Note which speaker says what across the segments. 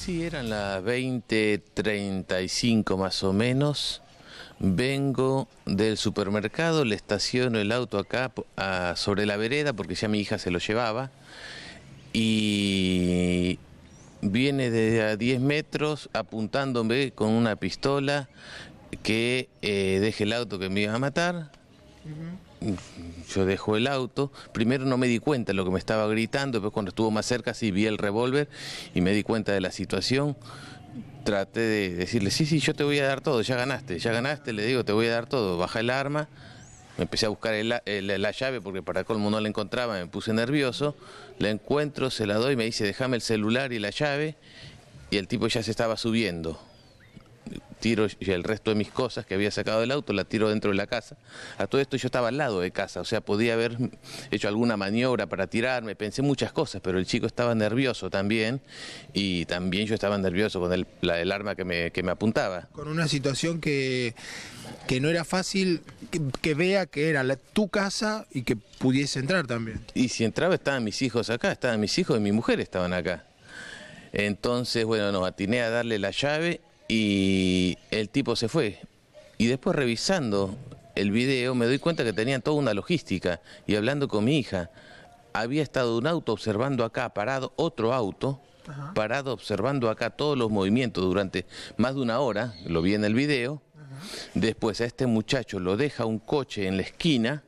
Speaker 1: Sí, eran las 20:35 más o menos. Vengo del supermercado, le estaciono el auto acá sobre la vereda porque ya mi hija se lo llevaba. Y viene desde a 10 metros apuntándome con una pistola que eh, deje el auto que me iba a matar yo dejo el auto, primero no me di cuenta de lo que me estaba gritando, después cuando estuvo más cerca sí vi el revólver y me di cuenta de la situación, traté de decirle, sí, sí, yo te voy a dar todo, ya ganaste, ya ganaste, le digo, te voy a dar todo, baja el arma, me empecé a buscar la llave porque para colmo no la encontraba, me puse nervioso, la encuentro, se la doy, me dice, déjame el celular y la llave, y el tipo ya se estaba subiendo tiro y el resto de mis cosas que había sacado del auto, la tiro dentro de la casa. A todo esto yo estaba al lado de casa, o sea, podía haber hecho alguna maniobra para tirarme, pensé muchas cosas, pero el chico estaba nervioso también y también yo estaba nervioso con el, la, arma que me, que me, apuntaba. Con una situación que, que no era fácil que, vea que era la, tu casa y que pudiese entrar también. Y si entraba estaban mis hijos acá, estaban mis hijos y mi mujer estaban acá. Entonces, bueno, nos atiné a darle la llave y el tipo se fue. Y después revisando el video me doy cuenta que tenían toda una logística y hablando con mi hija, había estado un auto observando acá, parado otro auto, parado observando acá todos los movimientos durante más de una hora, lo vi en el video. Después a este muchacho lo deja un coche en la esquina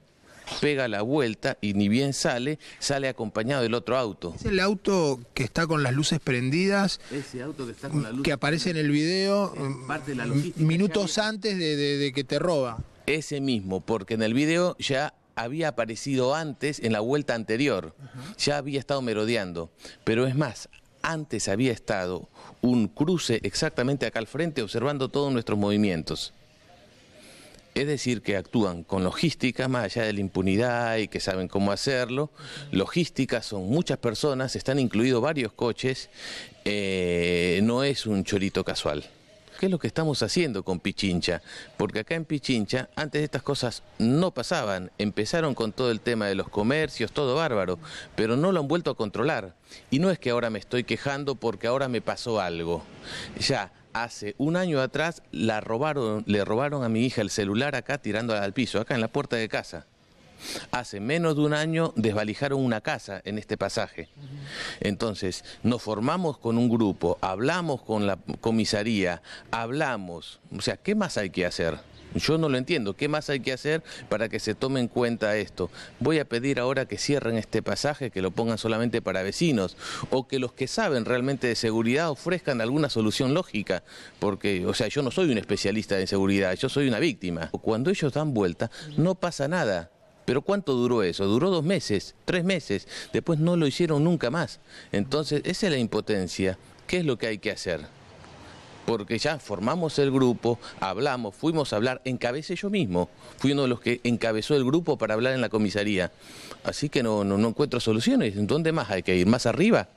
Speaker 1: pega la vuelta y ni bien sale, sale acompañado del otro auto. Es el auto que está con las luces prendidas. Ese auto que está con aparece en el video mm, minutos antes de que te roba. Ese mismo, porque en el video ya había aparecido antes, en la vuelta anterior, ya había estado merodeando. Pero es más, antes había estado un cruce exactamente acá al frente observando todos nuestros movimientos. Es decir, que actúan con logística, más allá de la impunidad y que saben cómo hacerlo. Logística son muchas personas, están incluidos varios coches, eh, no es un chorito casual. ¿Qué es lo que estamos haciendo con Pichincha? Porque acá en Pichincha antes estas cosas no pasaban. Empezaron con todo el tema de los comercios, todo bárbaro, pero no lo han vuelto a controlar. Y no es que ahora me estoy quejando porque ahora me pasó algo. Ya, hace un año atrás la robaron, le robaron a mi hija el celular acá tirándola al piso, acá en la puerta de casa. Hace menos de un año desvalijaron una casa en este pasaje. Entonces, nos formamos con un grupo, hablamos con la comisaría, hablamos. O sea, ¿qué más hay que hacer? Yo no lo entiendo. ¿Qué más hay que hacer para que se tome en cuenta esto? Voy a pedir ahora que cierren este pasaje, que lo pongan solamente para vecinos, o que los que saben realmente de seguridad ofrezcan alguna solución lógica, porque, o sea, yo no soy un especialista en seguridad, yo soy una víctima. Cuando ellos dan vuelta, no pasa nada. Pero ¿cuánto duró eso? Duró dos meses, tres meses. Después no lo hicieron nunca más. Entonces, esa es la impotencia. ¿Qué es lo que hay que hacer? porque ya formamos el grupo, hablamos, fuimos a hablar, encabecé yo mismo, fui uno de los que encabezó el grupo para hablar en la comisaría. Así que no, no, no encuentro soluciones, ¿dónde más hay que ir? ¿Más arriba?